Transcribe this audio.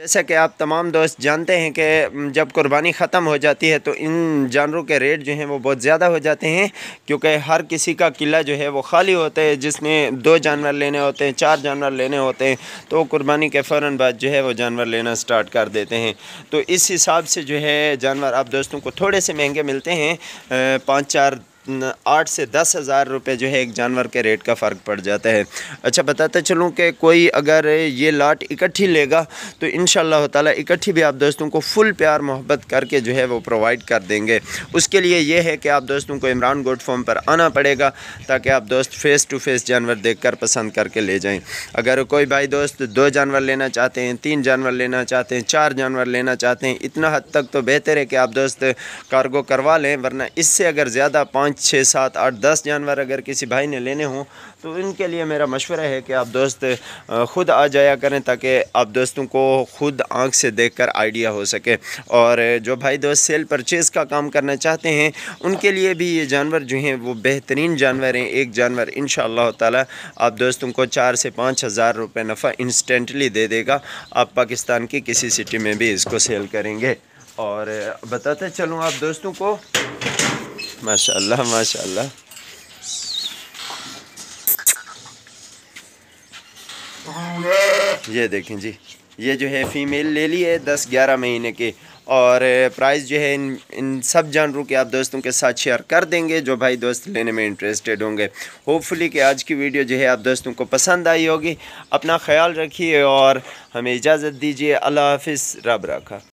जैसा कि आप तमाम दोस्त जानते हैं कि जब कुर्बानी ख़त्म हो जाती है तो इन जानवरों के रेट जो हैं वो बहुत ज़्यादा हो जाते हैं क्योंकि हर किसी का किला जो है वो खाली होता है जिसने दो जानवर लेने होते हैं चार जानवर लेने होते हैं तो कुर्बानी के फ़ौर बाद जो है वो जानवर लेना स्टार्ट कर देते हैं तो इस हिसाब से जो है जानवर आप दोस्तों को थोड़े से महंगे मिलते हैं पाँच चार आठ से दस हज़ार रुपये जो है एक जानवर के रेट का फ़र्क पड़ जाता है अच्छा बताते चलूँ कि कोई अगर ये लाट इकट्ठी लेगा तो इन ताला इकट्ठी भी आप दोस्तों को फुल प्यार मोहब्बत करके जो है वो प्रोवाइड कर देंगे उसके लिए ये है कि आप दोस्तों को इमरान गोड फॉर्म पर आना पड़ेगा ताकि आप दोस्त फ़ेस टू फेस जानवर देख कर पसंद करके ले जाएँ अगर कोई भाई दोस्त दो जानवर लेना चाहते हैं तीन जानवर लेना चाहते हैं चार जानवर लेना चाहते हैं इतना हद तक तो बेहतर है कि आप दोस्त कार्गो करवा लें वरना इससे अगर ज़्यादा पाँच पाँच छः सात आठ दस जानवर अगर किसी भाई ने लेने हों तो इनके लिए मेरा मशवरा है कि आप दोस्त ख़ुद आ जाया करें ताकि आप दोस्तों को ख़ुद आंख से देखकर आइडिया हो सके और जो भाई दोस्त सेल परचेज़ का काम करना चाहते हैं उनके लिए भी ये जानवर जो हैं वो बेहतरीन जानवर हैं एक जानवर इन शाह आप दोस्तों को चार से पाँच हज़ार रुपये नफ़ा इंस्टेंटली दे देगा आप पाकिस्तान की किसी सिटी में भी इसको सेल करेंगे और बताते चलूँ आप दोस्तों को माशाल्लाह माशाल्लाह ये देखें जी ये जो है फ़ीमेल ले ली है दस ग्यारह महीने के और प्राइस जो है इन इन सब जानवरों के आप दोस्तों के साथ शेयर कर देंगे जो भाई दोस्त लेने में इंटरेस्टेड होंगे होपफुली कि आज की वीडियो जो है आप दोस्तों को पसंद आई होगी अपना ख्याल रखिए और हमें इजाज़त दीजिए अल्लाह हाफिज़ रब रखा